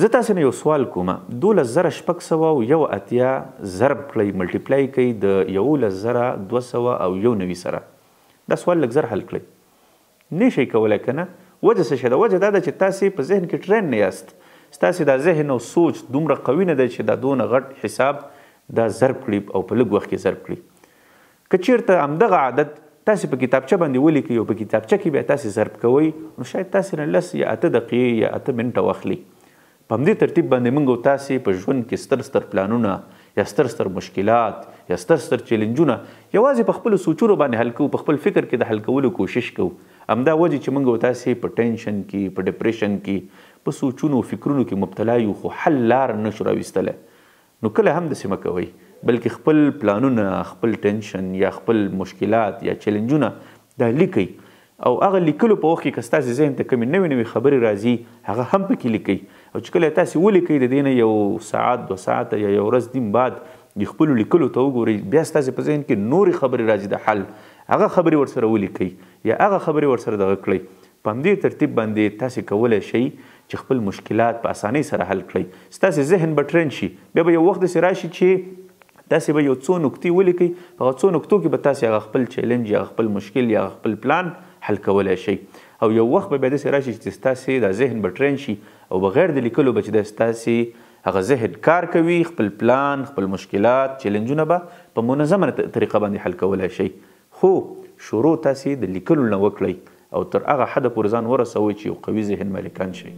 زه تاسو نه یو سوال کوم 12080 ضرب کړئ ملټیپلای کړئ د 11290 سره دا سوال لږ زر حل کړئ نه شي کولای کنه وجه څه شته وجه دا ده چې تاسو په ذهن کې ټرین نه یاست تاسو دا ذهن او سوچ دومره قوي نه دی چې دا دونه غټ حساب دا ضرب کړي او په لږ وخت کې ضرب کړي کچیرته همدغه عادت تاسو په کتابچه باندې ولیکئ او په کتابچه کې بیا تاسو ضرب کوئ نو شاید تاسو نه لس یا اته دقیقې یا اته منټه واخلئ په همدې ترتیب باندې موږ او تاسې په ژوند کې ستر ستر پلانونه یا ستر ستر مشکلات یا ستر ستر چیلنجونه یوازې په خپل سوچونو باندې حل کوو په خپل فکر کې د حل کولو کوشش کوو همدا وجه چې موږ او تاسې په ټینشن کې په ډپریشن کې په سوچونو او فکرونو کې مبتلا یو خو حل لار نه شو راویستلی نو کله هم داسې مه کوئ بلکې خپل پلانونه خپل ټینشن یا خپل مشکلات یا چیلنجونه دا لیکئ او هغه لیکلو په وخت کې که ستاسې ذهن ته کومې نوې نوې خبرې راځي هغه هم پکې لیکئ او چې کله تاسو ولیکئ د دینه یو ساعت دو ساعت یا یو ورځ دیم بعد د خپل لیکلو ته وګورئ بیا تاسو په ذهن کې نوري خبرې راځي د حل هغه خبرې ورسره ولیکئ یا هغه خبرې ورسره دغه کړئ په همدې ترتیب باندې تاسو کولی شئ چې خپل مشکلات په اسانۍ سره حل کړئ ستاسې ذهن به ټرین شي بیا به یو وخت داسې راشي چې تاسې به یو څو نکتې ولیکئ په هغه څو نکتو کې به تاسې هغه خپل چیلنج یا خپل مشکل یا خپل پلان حل کولای شئ او یو وخت به بیا داسې راشي چې ستاسې دا ذهن به ټرین شي او بغیر د لیکلو به چې دا ستاسې هغه ذهن کار کوي خپل پلان خپل مشکلات چیلنجونه به په منظمه طریقه باندې حل کولای شئ خو شروع تاسې د لیکلو نه وکړئ او تر هغه حده پورې ځان ورسوئ چې یو قوي ذهن مالکان شئ